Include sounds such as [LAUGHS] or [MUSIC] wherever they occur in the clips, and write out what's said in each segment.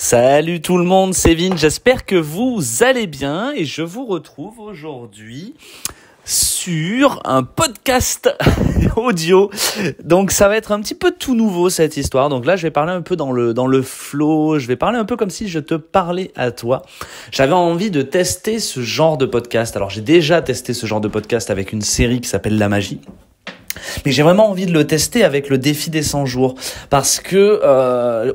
Salut tout le monde, c'est Vin, j'espère que vous allez bien et je vous retrouve aujourd'hui sur un podcast [LAUGHS] audio. Donc ça va être un petit peu tout nouveau cette histoire. Donc là, je vais parler un peu dans le dans le flow, je vais parler un peu comme si je te parlais à toi. J'avais envie de tester ce genre de podcast. Alors, j'ai déjà testé ce genre de podcast avec une série qui s'appelle La magie. Mais j'ai vraiment envie de le tester avec le défi des 100 jours parce que euh,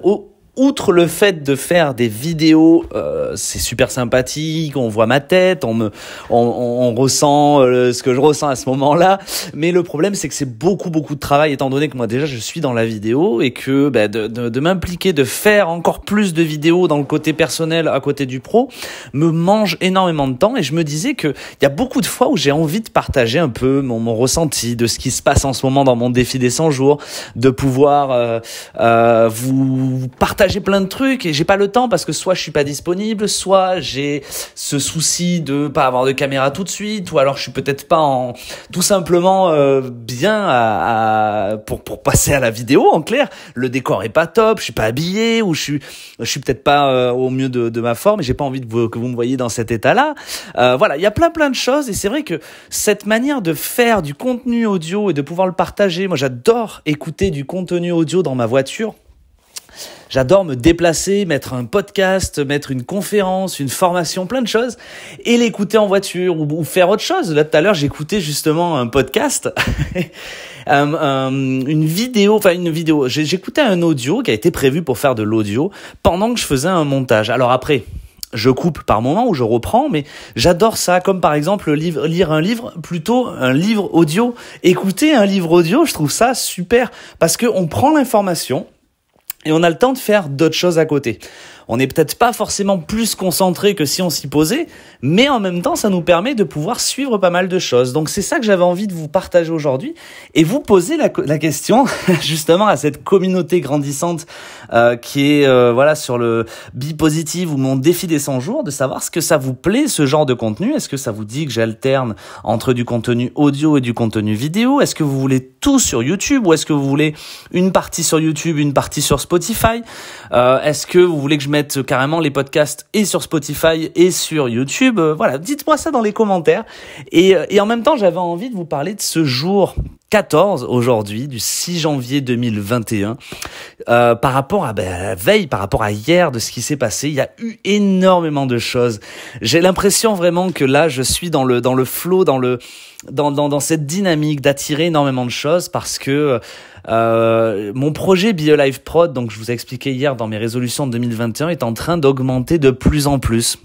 outre le fait de faire des vidéos, euh, c'est super sympathique, on voit ma tête, on, me, on, ressent euh, ce que je ressens à ce moment-là. Mais le problème, c'est que c'est beaucoup, beaucoup de travail, étant donné que moi déjà, je suis dans la vidéo et que bah, de, m'impliquer, de faire encore plus de vidéos dans le côté personnel à côté du pro, me mange énormément de temps. Et je me disais qu'il y a beaucoup de fois où j'ai envie de partager un peu mon, mon, ressenti de ce qui se passe en ce moment dans mon défi des 100 jours, de pouvoir euh, vous partager j'ai plein de trucs et j'ai pas le temps parce que soit je suis pas disponible, soit j'ai ce souci de pas avoir de caméra tout de suite, ou alors je suis peut-être pas en tout simplement euh, bien pour passer à la vidéo en clair. Le décor est pas top, je suis pas habillé ou je suis je suis peut-être pas euh, au mieux de, ma forme et j'ai pas envie que vous me voyez dans cet état-là. Euh, voilà, il y a plein plein de choses et c'est vrai que cette manière de faire du contenu audio et de pouvoir le partager, moi j'adore écouter du contenu audio dans ma voiture J'adore me déplacer, mettre un podcast, mettre une conférence, une formation, plein de choses, et l'écouter en voiture ou, faire autre chose. Là tout à l'heure, j'écoutais justement un podcast, [LAUGHS] une vidéo, enfin une vidéo. J'écoutais un audio qui a été prévu pour faire de l'audio pendant que je faisais un montage. Alors après, je coupe par moment ou je reprends, mais j'adore ça, comme par exemple lire un livre, plutôt un livre audio. Écouter un livre audio, je trouve ça super, parce qu'on prend l'information, et on a le temps de faire d'autres choses à côté on n'est peut-être pas forcément plus concentré que si on s'y posait, mais en même temps, ça nous permet de pouvoir suivre pas mal de choses. Donc c'est ça que j'avais envie de vous partager aujourd'hui et vous poser la, question [LAUGHS] justement à cette communauté grandissante euh, qui est euh, voilà sur le bi-positive ou mon défi des 100 jours, de savoir ce que ça vous plaît ce genre de contenu. Est-ce que ça vous dit que j'alterne entre du contenu audio et du contenu vidéo Est-ce que vous voulez tout sur YouTube ou est-ce que vous voulez une partie sur YouTube, une partie sur Spotify euh, Est-ce que vous voulez que je mettre carrément les podcasts et sur Spotify et sur YouTube. Euh, voilà, dites-moi ça dans les commentaires. Et, euh, et en même temps, j'avais envie de vous parler de ce jour 14 aujourd'hui, du 6 janvier 2021. Euh, par rapport ben, à, la veille, par rapport à hier, de ce qui s'est passé, il y a eu énormément de choses. J'ai l'impression vraiment que là, je suis dans le dans le flot, dans le dans, dans, cette dynamique d'attirer énormément de choses parce que euh, mon projet BioLife Prod, donc je vous ai expliqué hier dans mes résolutions de 2021, est en train d'augmenter de plus en plus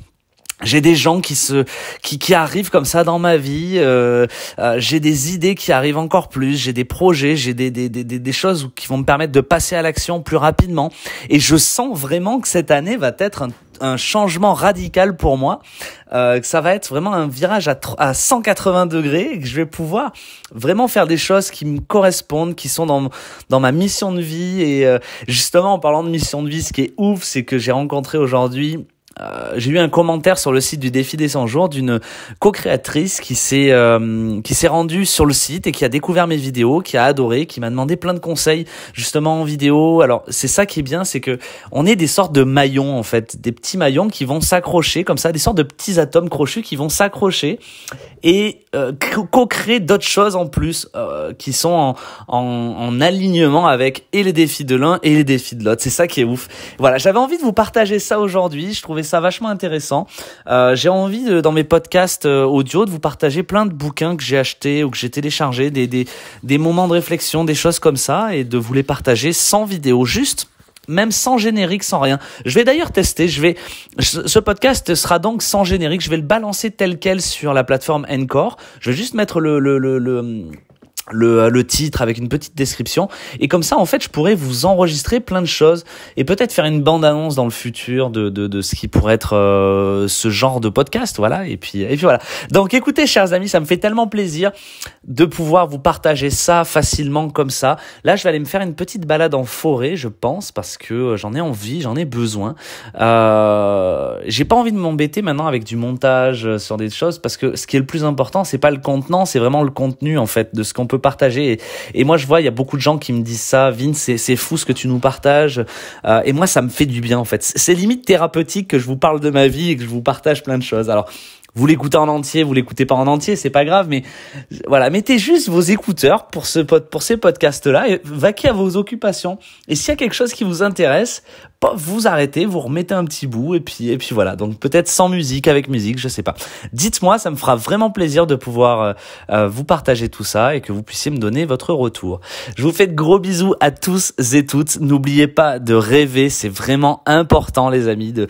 j'ai des gens qui se qui, qui arrivent comme ça dans ma vie. Euh, euh j'ai des idées qui arrivent encore plus. J'ai des projets. J'ai des, des, des, des choses qui vont me permettre de passer à l'action plus rapidement. Et je sens vraiment que cette année va être un un changement radical pour moi, euh, que ça va être vraiment un virage à, à 180 degrés et que je vais pouvoir vraiment faire des choses qui me correspondent, qui sont dans, dans ma mission de vie. Et euh, justement, en parlant de mission de vie, ce qui est ouf, c'est que j'ai rencontré aujourd'hui euh, j'ai eu un commentaire sur le site du défi des 100 jours d'une co-créatrice qui s'est euh, qui s'est rendue sur le site et qui a découvert mes vidéos, qui a adoré, qui m'a demandé plein de conseils justement en vidéo. Alors c'est ça qui est bien, c'est que on est des sortes de maillons en fait, des petits maillons qui vont s'accrocher comme ça, des sortes de petits atomes crochus qui vont s'accrocher et euh, co-créer d'autres choses en plus qui sont en, en, en alignement avec et les défis de l'un et les défis de l'autre. C'est ça qui est ouf. Voilà, j'avais envie de vous partager ça aujourd'hui. Je trouvais ça vachement intéressant. Euh, j'ai envie de, dans mes podcasts euh, audio de vous partager plein de bouquins que j'ai achetés ou que j'ai téléchargés, des, des, des moments de réflexion, des choses comme ça, et de vous les partager sans vidéo, juste même sans générique, sans rien. Je vais d'ailleurs tester. Je vais, ce podcast sera donc sans générique. Je vais le balancer tel quel sur la plateforme Encore. Je vais juste mettre le, le, le le, euh, le, titre avec une petite description et comme ça en fait je pourrais vous enregistrer plein de choses et peut-être faire une bande annonce dans le futur de, de, de ce qui pourrait être euh, ce genre de podcast voilà et puis et puis voilà donc écoutez chers amis ça me fait tellement plaisir de pouvoir vous partager ça facilement comme ça là je vais aller me faire une petite balade en forêt je pense parce que euh, j'en ai envie j'en ai besoin euh, j'ai pas envie de m'embêter maintenant avec du montage sur des choses parce que ce qui est le plus important c'est pas le contenant c'est vraiment le contenu en fait de ce qu'on peut partager. Et, moi, je vois, il y a beaucoup de gens qui me disent ça. Vince, c'est fou ce que tu nous partages. Euh, et moi, ça me fait du bien, en fait. C'est limite thérapeutique que je vous parle de ma vie et que je vous partage plein de choses. Alors, vous l'écoutez en entier, vous l'écoutez pas en entier, c'est pas grave, mais voilà, mettez juste vos écouteurs pour ce pour ces podcasts-là et vaquer à vos occupations. Et s'il y a quelque chose qui vous intéresse, vous arrêtez, vous remettez un petit bout et puis et puis voilà. Donc peut-être sans musique, avec musique, je sais pas. Dites-moi, ça me fera vraiment plaisir de pouvoir euh, euh, vous partager tout ça et que vous puissiez me donner votre retour. Je vous fais de gros bisous à tous et toutes. N'oubliez pas de rêver, c'est vraiment important les amis de,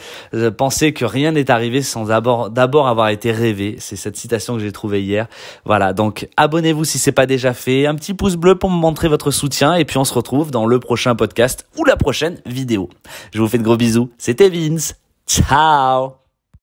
penser que rien n'est arrivé sans d'abord d'abord avoir été rêvé. C'est cette citation que j'ai trouvée hier. Voilà, donc abonnez-vous si c'est pas déjà fait, un petit pouce bleu pour me montrer votre soutien et puis on se retrouve dans le prochain podcast ou la prochaine vidéo. Je vous fais de gros bisous. C'était Vince. Ciao